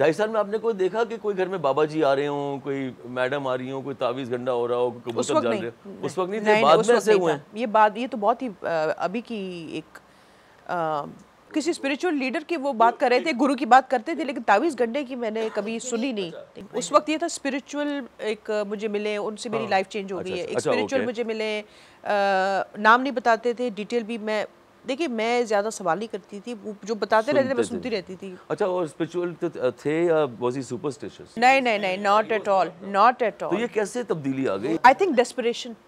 ढाई साल में आपने कोई देखा कि कोई घर में बाबा जी आ रहे हो कोई मैडम आ रही हो कोई तावीज गंडा हो रहा हो कबूतर जा रहे हो उस वक्त नहीं थे बाद में ऐसे हुए ये बात ये तो बहुत ही अभी की एक किसी स्पिरिचुअल लीडर की वो बात कर रहे थे गुरु की बात करते थे लेकिन तावीज़ गंडे की मैंने कभी सुनी नहीं उस वक्त ये था स्पिरिचुअल एक मुझे मिले उनसे मेरी लाइफ हाँ। चेंज हो अच्छा, गई है अच्छा, एक स्पिरिचुअल अच्छा, मुझे मिले नाम नहीं बताते थे डिटेल भी मैं देखिए मैं ज़्यादा सवाल ही करती थी जो बताते रहते मैं सुनती रहती थी अच्छा और स्पिरिचुअल uh, थे या वाज ही सुपरस्टिशियस नहीं नहीं नहीं not at all not at all तो ये कैसे तब्दीली आ गई आई थिंक डेस्परेशन